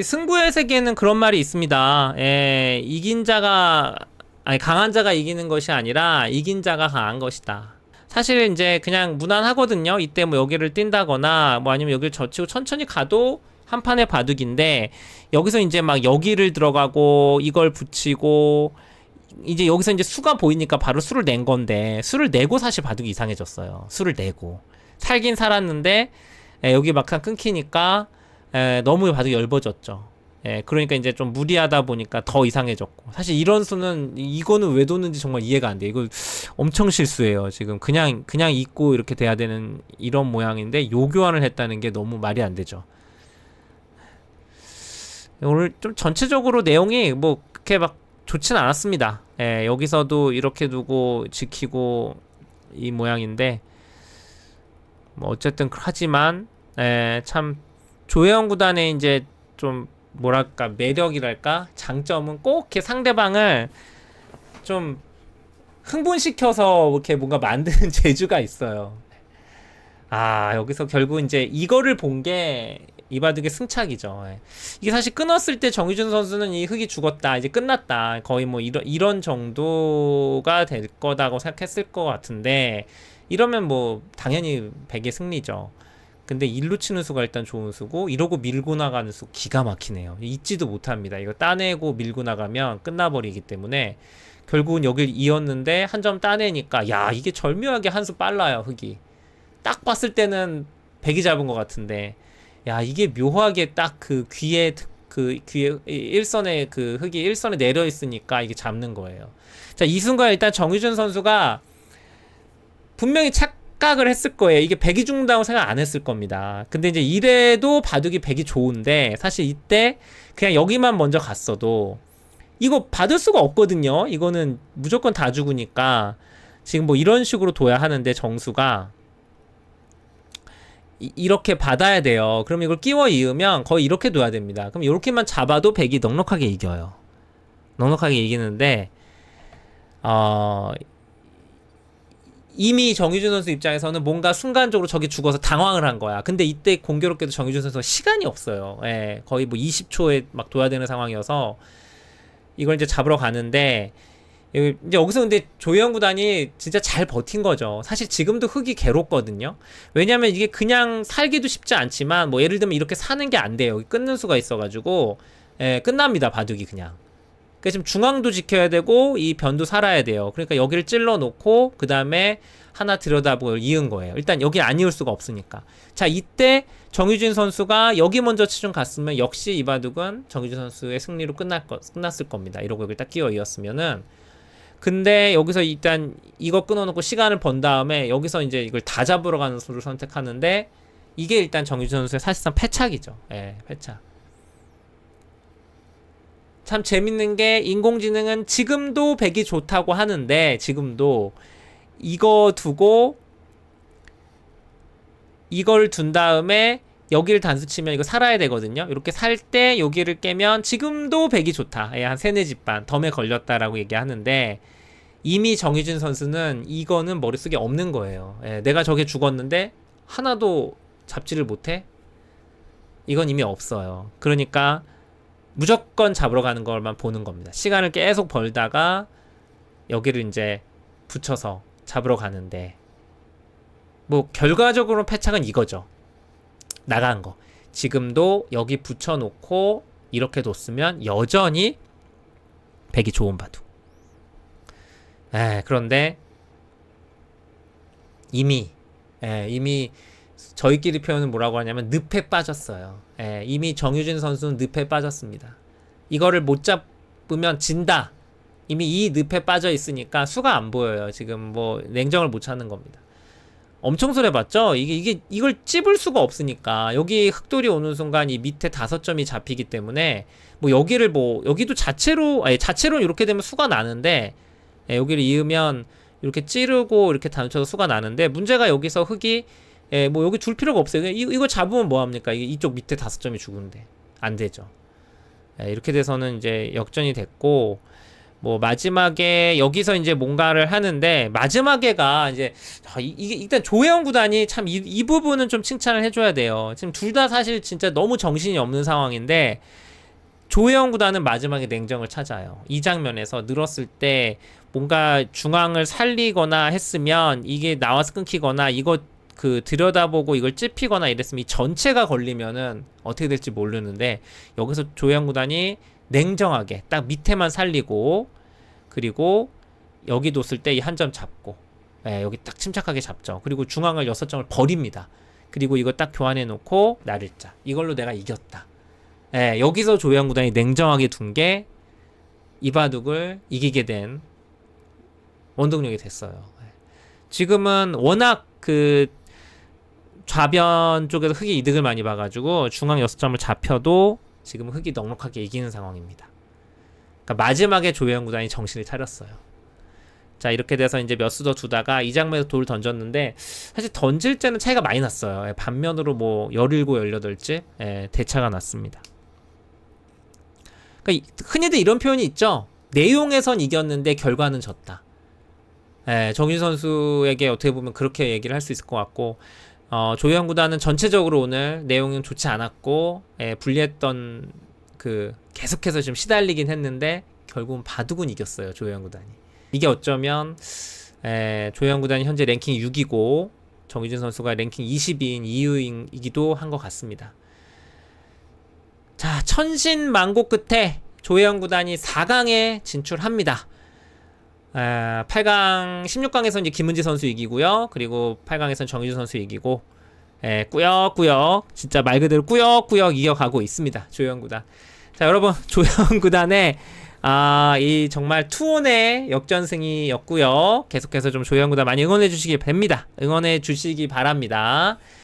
승부의 세계에는 그런 말이 있습니다. 예, 이긴 자가 아니 강한 자가 이기는 것이 아니라 이긴 자가 강한 것이다. 사실 이제 그냥 무난하거든요. 이때 뭐 여기를 뛴다거나 뭐 아니면 여기를 젖히고 천천히 가도 한 판에 바둑인데 여기서 이제 막 여기를 들어가고 이걸 붙이고 이제 여기서 이제 수가 보이니까 바로 수를 낸 건데 수를 내고 사실 바둑이 이상해졌어요. 수를 내고 살긴 살았는데 예, 여기 막상 끊기니까 에, 예, 너무 바둑이 열버졌죠. 예, 그러니까 이제 좀 무리하다 보니까 더 이상해졌고. 사실 이런 수는, 이거는 왜 뒀는지 정말 이해가 안 돼. 이거 엄청 실수예요. 지금 그냥, 그냥 있고 이렇게 돼야 되는 이런 모양인데, 요 교환을 했다는 게 너무 말이 안 되죠. 오늘 좀 전체적으로 내용이 뭐, 그렇게 막 좋진 않았습니다. 예, 여기서도 이렇게 두고 지키고 이 모양인데, 뭐, 어쨌든, 하지만, 예, 참, 조혜영 구단의 이제 좀 뭐랄까 매력이랄까 장점은 꼭 이렇게 상대방을 좀 흥분시켜서 이렇게 뭔가 만드는 재주가 있어요. 아 여기서 결국 이제 이거를 본 게 이바둑의 승차기죠. 예. 이게 사실 끊었을 때 정유준 선수는 이 흙이 죽었다 이제 끝났다 거의 뭐 이런 이런 정도가 될 거다고 생각했을 것 같은데 이러면 뭐 당연히 백의 승리죠. 근데 1로 치는 수가 일단 좋은 수고 이러고 밀고 나가는 수 기가 막히네요. 잊지도 못합니다. 이거 따내고 밀고 나가면 끝나버리기 때문에 결국은 여길 이었는데 한 점 따내니까 야 이게 절묘하게 한 수 빨라요 흑이딱 봤을 때는 백이 잡은 것 같은데 야 이게 묘하게 딱 그 귀에 그 귀에 그 일선에 그 흙이 일선에 내려 있으니까 이게 잡는 거예요. 자 이 순간 일단 정유준 선수가 분명히 착 착각을 했을 거예요. 이게 백이 죽는다고 생각 안 했을 겁니다. 근데 이제 이래도 바둑이 백이 좋은데 사실 이때 그냥 여기만 먼저 갔어도 이거 받을 수가 없거든요. 이거는 무조건 다 죽으니까 지금 뭐 이런 식으로 둬야 하는데 정수가 이, 렇게 받아야 돼요. 그럼 이걸 끼워 이으면 거의 이렇게 둬야 됩니다. 그럼 이렇게만 잡아도 백이 넉넉하게 이겨요. 넉넉하게 이기는데 어 이미 정유준 선수 입장에서는 뭔가 순간적으로 저기 죽어서 당황을 한 거야. 근데 이때 공교롭게도 정유준 선수가 시간이 없어요. 예, 거의 뭐 20초에 막 둬야 되는 상황이어서 이걸 이제 잡으러 가는데 이제 여기서 근데 조영 구단이 진짜 잘 버틴 거죠. 사실 지금도 흙이 괴롭거든요. 왜냐면 하 이게 그냥 살기도 쉽지 않지만 뭐 예를 들면 이렇게 사는 게 안 돼요. 끊는 수가 있어가지고 예, 끝납니다. 바둑이 그냥. 그러니까 지금 중앙도 지켜야 되고 이 변도 살아야 돼요. 그러니까 여기를 찔러 놓고 그 다음에 하나 들여다보고 이은 거예요. 일단 여기 안 이을 수가 없으니까. 자 이때 정유진 선수가 여기 먼저 치중 갔으면 역시 이바둑은 정유진 선수의 승리로 끝났, 끝났을 겁니다. 이러고 여기를 딱 끼워 이었으면은 근데 여기서 일단 이거 끊어놓고 시간을 번 다음에 여기서 이제 이걸 다 잡으러 가는 수를 선택하는데 이게 일단 정유진 선수의 사실상 패착이죠. 예, 패착. 참 재밌는 게 인공지능은 지금도 백이 좋다고 하는데 지금도 이거 두고 이걸 둔 다음에 여기를 단수 치면 이거 살아야 되거든요. 이렇게 살 때 여기를 깨면 지금도 백이 좋다. 예, 한 세네 집반 덤에 걸렸다라고 얘기하는데 이미 정희준 선수는 이거는 머릿속에 없는 거예요. 예, 내가 저게 죽었는데 하나도 잡지를 못해? 이건 이미 없어요. 그러니까 무조건 잡으러 가는 걸만 보는 겁니다. 시간을 계속 벌다가 여기를 이제 붙여서 잡으러 가는데 뭐 결과적으로 패착은 이거죠. 나간 거. 지금도 여기 붙여놓고 이렇게 뒀으면 여전히 백이 좋은 바둑. 에, 그런데 이미 에, 이미 저희끼리 표현은 뭐라고 하냐면 늪에 빠졌어요. 예, 이미 정유진 선수는 늪에 빠졌습니다. 이거를 못 잡으면 진다. 이미 이 늪에 빠져 있으니까 수가 안 보여요. 지금 뭐 냉정을 못 찾는 겁니다. 엄청 손해봤죠? 이게, 이게, 이걸 찝을 수가 없으니까. 여기 흑돌이 오는 순간 이 밑에 다섯 점이 잡히기 때문에, 뭐 여기를 뭐, 여기도 자체로, 아니, 자체로 이렇게 되면 수가 나는데, 예, 여기를 이으면 이렇게 찌르고 이렇게 단쳐서 수가 나는데, 문제가 여기서 흑이 예, 뭐 여기 둘 필요가 없어요. 이, 이거 잡으면 뭐합니까? 이게 이쪽 밑에 다섯 점이 죽은데. 안 되죠. 예, 이렇게 돼서는 이제 역전이 됐고, 뭐 마지막에 여기서 이제 뭔가를 하는데 마지막에가 이제 아, 이게 일단 조혜영 구단이 참이 이 부분은 좀 칭찬을 해줘야 돼요. 지금 둘 다 사실 진짜 너무 정신이 없는 상황인데 조혜영 구단은 마지막에 냉정을 찾아요. 이 장면에서 늘었을 때 뭔가 중앙을 살리거나 했으면 이게 나와서 끊기거나 이거 그 들여다보고 이걸 찝히거나 이랬으면 이 전체가 걸리면은 어떻게 될지 모르는데 여기서 조양 구단이 냉정하게 딱 밑에만 살리고 그리고 여기 도쓸때이 한 점 잡고 네, 여기 딱 침착하게 잡죠. 그리고 중앙을 여섯 점을 버립니다. 그리고 이거 딱 교환해 놓고 나를자 이걸로 내가 이겼다. 네, 여기서 조양 구단이 냉정하게 둔 게 이바둑을 이기게 된 원동력이 됐어요. 예. 지금은 워낙 그 좌변 쪽에서 흑이 이득을 많이 봐가지고 중앙 여 6점을 잡혀도 지금 흑이 넉넉하게 이기는 상황입니다. 그러니까 마지막에 조현 구단이 정신을 차렸어요. 자 이렇게 돼서 이제 몇 수 더 두다가 이 장면에서 돌을 던졌는데 사실 던질 때는 차이가 많이 났어요. 예, 반면으로 뭐 17, 18집 예, 대차가 났습니다. 그러니까 흔히들 이런 표현이 있죠. 내용에선 이겼는데 결과는 졌다. 예, 정윤 선수에게 어떻게 보면 그렇게 얘기를 할 수 있을 것 같고 어, 조현 구단은 전체적으로 오늘 내용은 좋지 않았고 예, 불리했던 그 계속해서 지 시달리긴 했는데 결국은 바둑은 이겼어요 조현 구단이 이게 어쩌면 예, 조현 구단이 현재 랭킹 6이고 정유진 선수가 랭킹 20위인 이유이기도 한 것 같습니다 자 천신만고 끝에 조현 구단이 4강에 진출합니다 아, 8강 16강에서 이제 김은지 선수 이기고요. 그리고 8강에서 정유주 선수 이기고 예, 꾸역꾸역 진짜 말 그대로 꾸역꾸역 이어가고 있습니다. 조영 구단. 자 여러분 조영 구단의 아, 이 정말 투혼의 역전승이었고요. 계속해서 좀조영 구단 많이 응원해 주시기 바랍니다. 응원해 주시기 바랍니다.